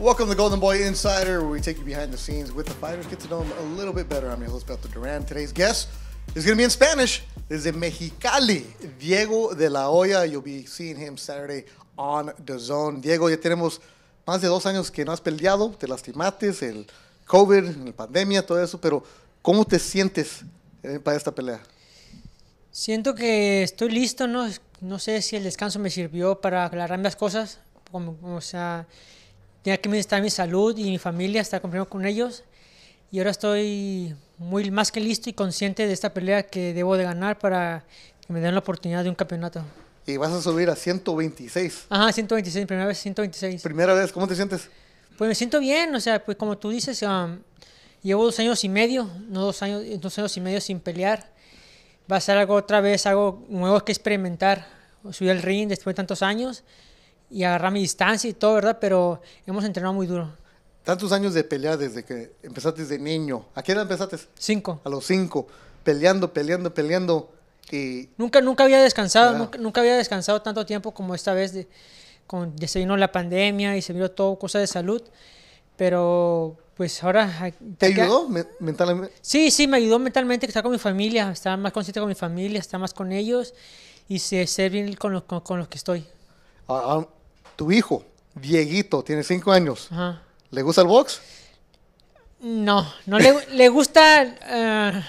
Welcome to Golden Boy Insider, where we take you behind the scenes with the fighters, get to know them a little bit better. I'm your host, Beto Duran. Today's guest is going to be in Spanish. Desde Mexicali, Diego de la Hoya. You'll be seeing him Saturday on The Zone. Diego, ya tenemos más de dos años que no has peleado, te lastimates, el COVID, la pandemia, todo eso, pero ¿cómo te sientes eh, para esta pelea? Siento que estoy listo, ¿no? No sé si el descanso me sirvió para aclarar las cosas, como, o sea tenía que administrar mi salud y mi familia, estar cumpliendo con ellos. Y ahora estoy muy más que listo y consciente de esta pelea que debo de ganar para que me den la oportunidad de un campeonato. Y vas a subir a 126. Ajá, 126, primera vez 126. Primera vez, ¿cómo te sientes? Pues me siento bien, o sea, pues como tú dices, um, llevo dos años y medio, no dos años, dos años y medio sin pelear. Va a ser algo otra vez, algo nuevo que experimentar. Subir al ring después de tantos años y agarrar mi distancia y todo, ¿verdad? Pero hemos entrenado muy duro. Tantos años de pelear desde que empezaste de niño. ¿A qué edad empezaste? Cinco. A los cinco. Peleando, peleando, peleando. Y... Nunca, nunca había descansado, nunca, había descansado tanto tiempo como esta vez. De, con, ya se vino la pandemia y se vino todo, cosa de salud. Pero pues ahora... ¿Te ayudó mentalmente? Sí, sí, me ayudó mentalmente que estar con mi familia, estar más consciente con mi familia, estar más con ellos y ser bien con, con, los que estoy. Ah, ah, tu hijo, Dieguito, tiene cinco años, ¿le gusta el box? No, no le, le gusta... Eh,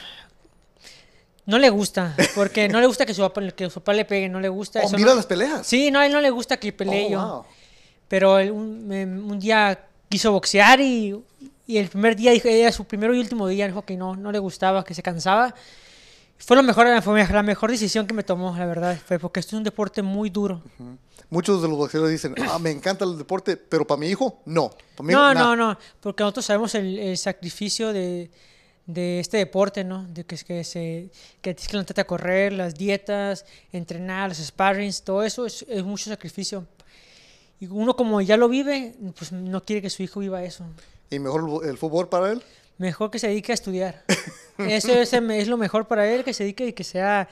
no le gusta, porque no le gusta que su papá, le pegue, no le gusta. Oh, ¿O mira las peleas. Sí, no, a él no le gusta que pelee oh, Pero em, un, día quiso boxear y, el primer día, era su primero y último día, dijo que no, no le gustaba, que se cansaba. Fue lo mejor, la mejor decisión que me tomó, la verdad, fue porque esto es un deporte muy duro. Muchos de los boxeadores dicen, ah, me encanta el deporte, pero para mi hijo, no. no, no, no, porque nosotros sabemos el, sacrificio de, este deporte, ¿no? De que, que, se, que tienes que levantarte a correr, las dietas, entrenar, los sparrings, todo eso es, es mucho sacrificio. Y uno como ya lo vive, pues no quiere que su hijo viva eso. ¿Y mejor el fútbol para él? Mejor que se dedique a estudiar. Eso es, em, es lo mejor para él, que se dedique y que sea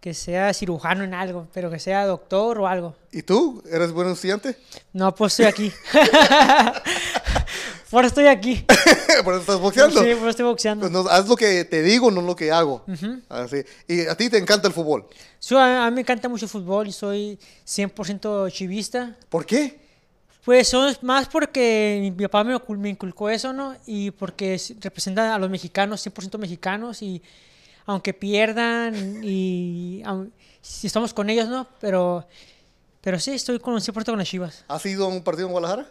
que sea cirujano en algo, pero que sea doctor o algo. ¿Y tú? ¿Eres buen estudiante? No, pues estoy aquí. por eso estoy aquí. por eso estás boxeando. Sí, por eso estoy boxeando. Pues haz lo que te digo, no lo que hago. ¿Y a ti te encanta el fútbol? Sí, a, mí me encanta mucho el fútbol y soy 100% chivista. ¿Por qué? Pues son más porque mi papá me inculcó eso, ¿no? Y porque representan a los mexicanos, 100% mexicanos, y aunque pierdan, y si estamos con ellos, ¿no? Pero, pero sí, estoy con 100% con las Chivas. ¿Has ido a un partido en Guadalajara?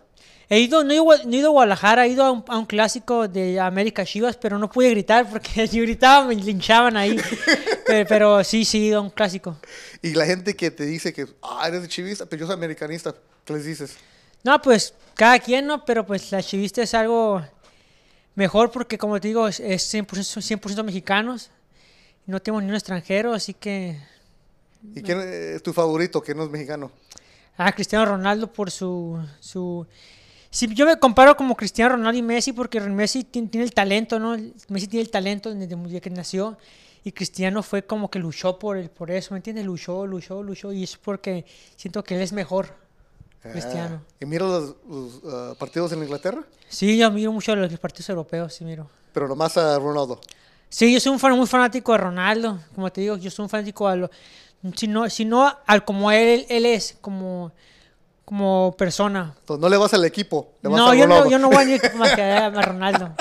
He ido, no, he, ido a Guadalajara, he ido a un, clásico de América Chivas, pero no pude gritar porque si gritaba me linchaban ahí. pero, sí, sí, he ido a un clásico. Y la gente que te dice que ah, eres chivista, pero yo soy americanista, ¿qué les dices? No, pues cada quien, ¿no? Pero pues la chivista es algo mejor porque, como te digo, es 100%, 100 mexicanos. No tenemos ni un extranjero, así que... ¿Y quién es tu favorito que no es mexicano? Ah, Cristiano Ronaldo por su... su... Si yo me comparo como Cristiano Ronaldo y Messi porque Messi tiene el talento, ¿no? Messi tiene el talento desde que nació y Cristiano fue como que luchó por, el, por eso, ¿me entiendes? Luchó, luchó, luchó y es porque siento que él es mejor. Ah, Cristiano. ¿Y mira los, ah, partidos en Inglaterra? Sí, yo miro mucho los, los partidos europeos, sí miro. Pero nomás a Ronaldo. Sí, yo soy un fan muy fanático de Ronaldo. Como te digo, yo soy un fanático a si no, al como él, él es, como, como persona. Entonces no le vas al equipo, no, yo no, yo no voy a equipo más que a Ronaldo.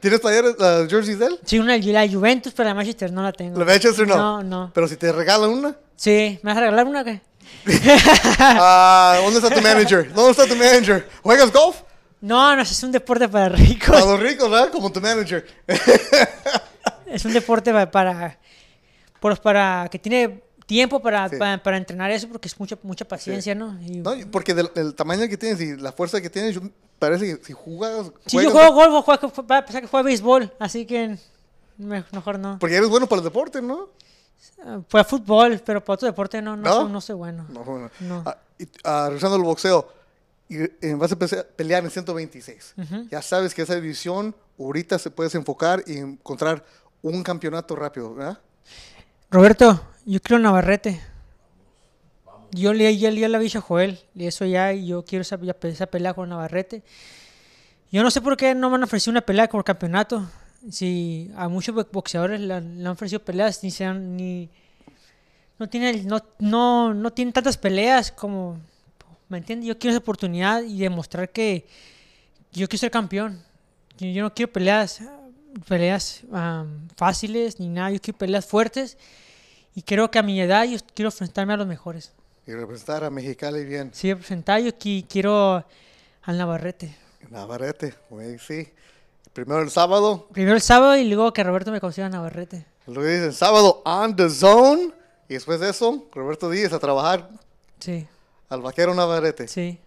¿Tienes ¿La uh, jerseys de él? Sí, una la Juventus, pero la Manchester no la tengo. ¿La Manchester no? No, no. Pero si te regala una. Sí, ¿me vas a regalar una que qué? Ah, ¿Dónde está tu manager? ¿Dónde está tu manager? ¿Juegas golf? No, no, es un deporte para ricos. Para los ricos, ¿verdad? Como tu manager. es un deporte para, pues, para que tiene tiempo para, para, entrenar eso porque es mucha mucha paciencia, ¿no? ¿no? Porque del, tamaño que tienes y la fuerza que tienes, parece que si juegas Si yo juego golf, va a pensar que juega béisbol, así que mejor no. Porque eres bueno para el deporte, ¿no? Fue a fútbol, pero para otro deporte no, no, ¿No? bueno. No, ah, ah, regresando al boxeo, y, eh, vas a pelear en 126. Ya sabes que esa división ahorita se puedes enfocar y encontrar un campeonato rápido, ¿verdad? Roberto, yo quiero Navarrete. Yo leí ya le a la bicha Joel, y eso ya, y yo quiero esa, esa pelea con Navarrete. Yo no sé por qué no me han ofrecido una pelea por campeonato si a muchos boxeadores le han, ofrecido peleas, ni sean ni... No tienen, no, no, no tienen tantas peleas como... ¿Me entiendes? Yo quiero esa oportunidad y demostrar que yo quiero ser campeón. Yo no quiero peleas, peleas fáciles ni nada, yo quiero peleas fuertes y creo que a mi edad yo quiero enfrentarme a los mejores. Y representar a Mexicali bien. Sí, representar yo quiero al Navarrete. Navarrete, pues, sí. Primero el sábado. Primero el sábado y luego que Roberto me consiga Navarrete. que dicen sábado on the zone. Y después de eso, Roberto Díez a trabajar. Sí. Al vaquero Navarrete. Sí.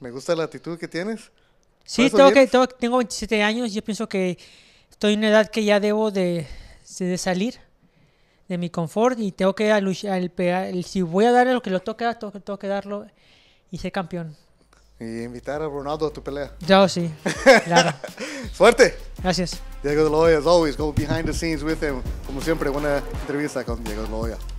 Me gusta la actitud que tienes. Sí, tengo que, tengo, 27 años. Yo pienso que estoy en una edad que ya debo de, de salir de mi confort y tengo que al si voy a dar lo que lo toque, ah, tengo, tengo que darlo y ser campeón. Y invitar a Ronaldo a tu pelea. Yo sí, claro. Suerte. Gracias. Diego de Loya, as always, go behind the scenes with him. Como siempre, buena entrevista con Diego de Loya.